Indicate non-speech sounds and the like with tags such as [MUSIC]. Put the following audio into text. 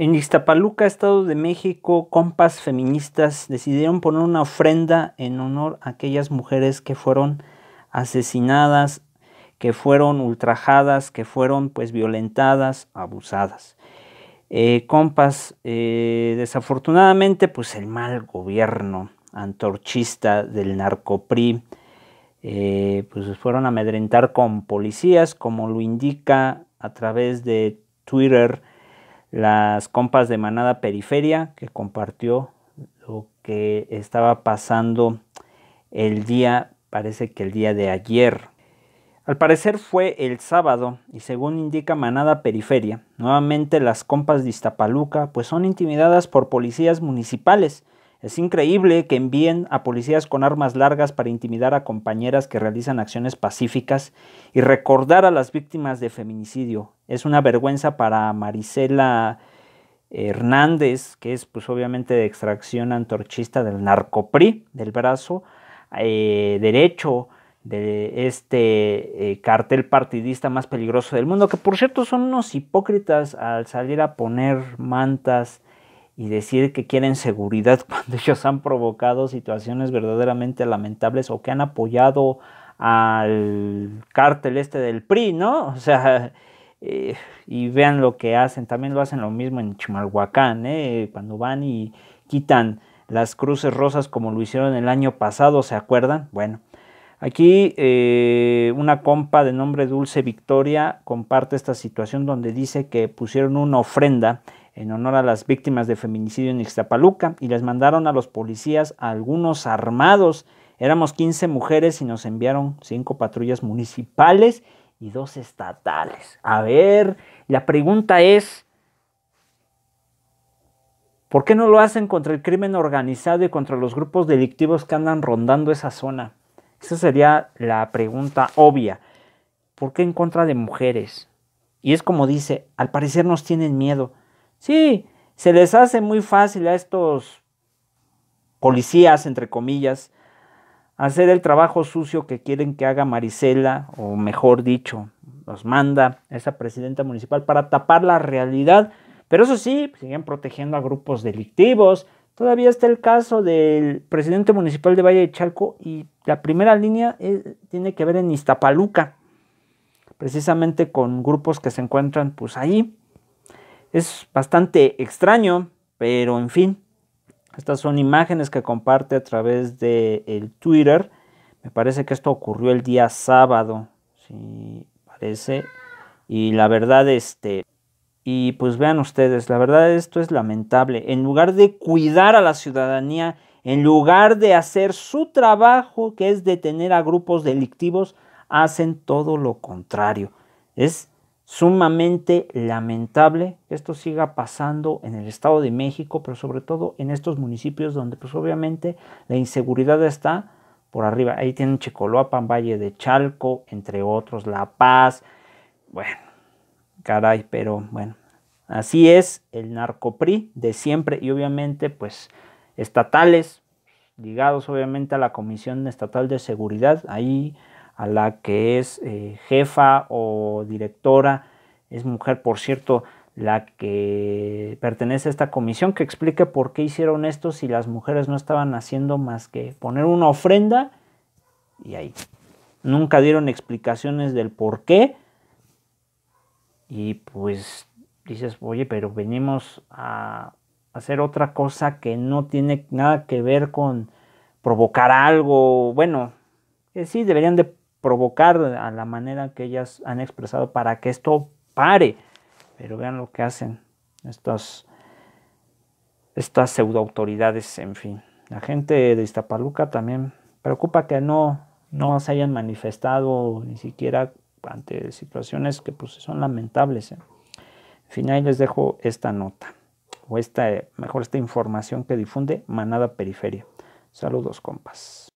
En Iztapaluca, Estado de México, compas feministas decidieron poner una ofrenda en honor a aquellas mujeres que fueron asesinadas, que fueron ultrajadas, que fueron pues violentadas, abusadas. Eh, compas, eh, desafortunadamente pues el mal gobierno antorchista del narcopri eh, pues fueron a amedrentar con policías, como lo indica a través de Twitter las compas de Manada Periferia, que compartió lo que estaba pasando el día, parece que el día de ayer. Al parecer fue el sábado y según indica Manada Periferia, nuevamente las compas de Iztapaluca pues son intimidadas por policías municipales. Es increíble que envíen a policías con armas largas para intimidar a compañeras que realizan acciones pacíficas y recordar a las víctimas de feminicidio. Es una vergüenza para Marisela Hernández, que es pues obviamente de extracción antorchista del narcopri, del brazo eh, derecho de este eh, cartel partidista más peligroso del mundo, que por cierto son unos hipócritas al salir a poner mantas y decir que quieren seguridad [LAUGHS] cuando ellos han provocado situaciones verdaderamente lamentables o que han apoyado al cártel este del PRI, ¿no? O sea, eh, y vean lo que hacen, también lo hacen lo mismo en Chimalhuacán, ¿eh? cuando van y quitan las cruces rosas como lo hicieron el año pasado, ¿se acuerdan? Bueno, aquí eh, una compa de nombre Dulce Victoria comparte esta situación donde dice que pusieron una ofrenda en honor a las víctimas de feminicidio en Ixtapaluca y les mandaron a los policías algunos armados. Éramos 15 mujeres y nos enviaron cinco patrullas municipales y dos estatales. A ver, la pregunta es, ¿por qué no lo hacen contra el crimen organizado y contra los grupos delictivos que andan rondando esa zona? Esa sería la pregunta obvia. ¿Por qué en contra de mujeres? Y es como dice, al parecer nos tienen miedo. Sí, se les hace muy fácil a estos policías, entre comillas, hacer el trabajo sucio que quieren que haga Marisela, o mejor dicho, los manda esa presidenta municipal para tapar la realidad. Pero eso sí, siguen protegiendo a grupos delictivos. Todavía está el caso del presidente municipal de Valle de Chalco y la primera línea eh, tiene que ver en Iztapaluca, precisamente con grupos que se encuentran pues ahí. Es bastante extraño, pero en fin, estas son imágenes que comparte a través de el Twitter. Me parece que esto ocurrió el día sábado, sí, parece. Y la verdad, este, y pues vean ustedes, la verdad esto es lamentable. En lugar de cuidar a la ciudadanía, en lugar de hacer su trabajo, que es detener a grupos delictivos, hacen todo lo contrario. Es sumamente lamentable que esto siga pasando en el Estado de México, pero sobre todo en estos municipios donde pues obviamente la inseguridad está por arriba. Ahí tienen Chicoloapan, Valle de Chalco, entre otros, La Paz. Bueno, caray, pero bueno, así es el narcopri de siempre y obviamente pues estatales ligados obviamente a la Comisión Estatal de Seguridad, ahí a la que es eh, jefa o directora, es mujer, por cierto, la que pertenece a esta comisión, que explique por qué hicieron esto si las mujeres no estaban haciendo más que poner una ofrenda y ahí. Nunca dieron explicaciones del por qué. Y pues dices, oye, pero venimos a hacer otra cosa que no tiene nada que ver con provocar algo. Bueno, que eh, sí, deberían de provocar a la manera que ellas han expresado para que esto pare. Pero vean lo que hacen estas, estas pseudoautoridades, en fin. La gente de Iztapaluca también preocupa que no, no se hayan manifestado ni siquiera ante situaciones que pues, son lamentables. ¿eh? En les dejo esta nota, o esta, eh, mejor esta información que difunde Manada Periferia. Saludos, compas.